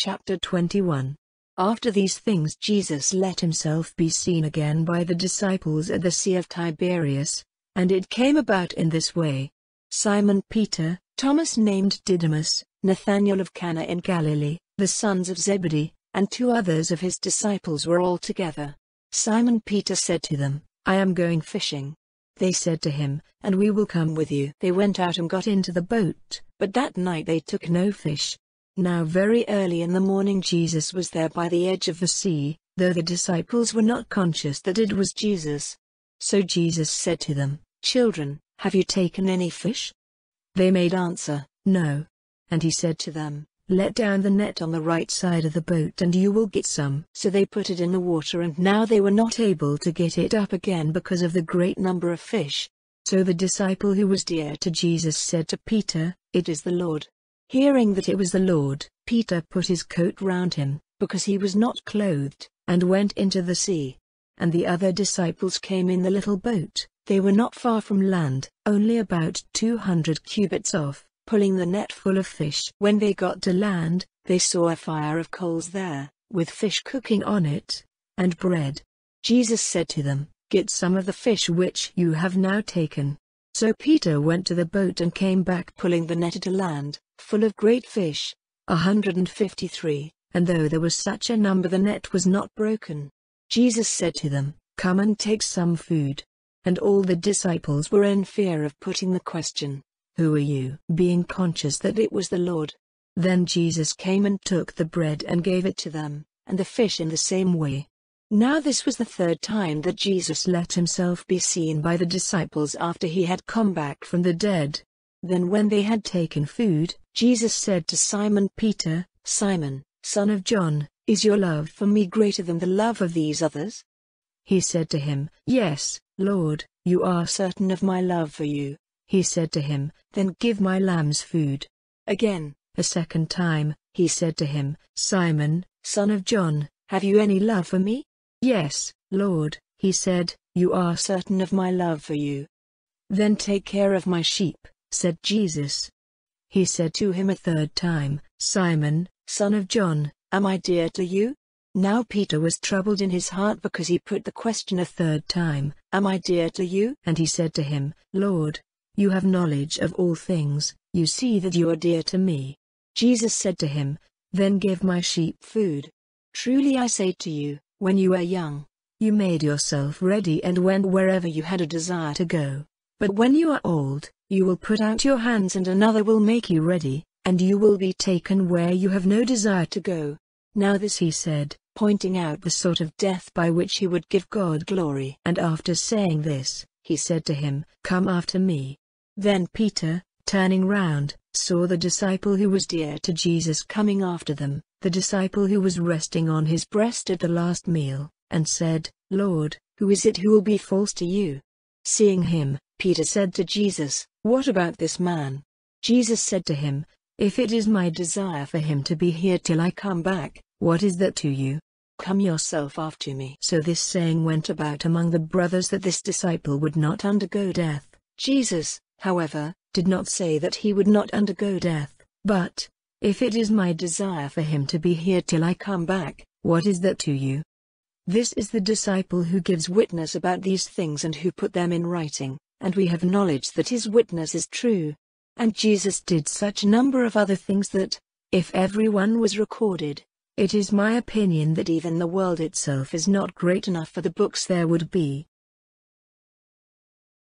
Chapter 21 After these things Jesus let himself be seen again by the disciples at the Sea of Tiberias, and it came about in this way. Simon Peter, Thomas named Didymus, Nathanael of Cana in Galilee, the sons of Zebedee, and two others of his disciples were all together. Simon Peter said to them, I am going fishing. They said to him, And we will come with you. They went out and got into the boat, but that night they took no fish. Now very early in the morning Jesus was there by the edge of the sea, though the disciples were not conscious that it was Jesus. So Jesus said to them, Children, have you taken any fish? They made answer, No. And he said to them, Let down the net on the right side of the boat and you will get some. So they put it in the water and now they were not able to get it up again because of the great number of fish. So the disciple who was dear to Jesus said to Peter, It is the Lord. Hearing that it was the Lord, Peter put his coat round him, because he was not clothed, and went into the sea. And the other disciples came in the little boat, they were not far from land, only about two hundred cubits off, pulling the net full of fish. When they got to land, they saw a fire of coals there, with fish cooking on it, and bread. Jesus said to them, Get some of the fish which you have now taken. So Peter went to the boat and came back pulling the net to land full of great fish, 153, and though there was such a number the net was not broken. Jesus said to them, Come and take some food. And all the disciples were in fear of putting the question, Who are you? being conscious that it was the Lord. Then Jesus came and took the bread and gave it to them, and the fish in the same way. Now this was the third time that Jesus let himself be seen by the disciples after he had come back from the dead. Then when they had taken food, Jesus said to Simon Peter, Simon, son of John, is your love for me greater than the love of these others? He said to him, Yes, Lord, you are certain of my love for you. He said to him, Then give my lambs food. Again, a second time, he said to him, Simon, son of John, have you any love for me? Yes, Lord, he said, you are certain of my love for you. Then take care of my sheep said Jesus. He said to him a third time, Simon, son of John, am I dear to you? Now Peter was troubled in his heart because he put the question a third time, Am I dear to you? And he said to him, Lord, you have knowledge of all things, you see that you are dear to me. Jesus said to him, Then give my sheep food. Truly I say to you, when you were young, you made yourself ready and went wherever you had a desire to go. But when you are old, you will put out your hands and another will make you ready, and you will be taken where you have no desire to go. Now this he said, pointing out the sort of death by which he would give God glory. And after saying this, he said to him, Come after me. Then Peter, turning round, saw the disciple who was dear to Jesus coming after them, the disciple who was resting on his breast at the last meal, and said, Lord, who is it who will be false to you? Seeing him, Peter said to Jesus, what about this man? Jesus said to him, If it is my desire for him to be here till I come back, what is that to you? Come yourself after me. So this saying went about among the brothers that this disciple would not undergo death. Jesus, however, did not say that he would not undergo death, but, If it is my desire for him to be here till I come back, what is that to you? This is the disciple who gives witness about these things and who put them in writing and we have knowledge that his witness is true. And Jesus did such number of other things that, if everyone was recorded, it is my opinion that even the world itself is not great enough for the books there would be.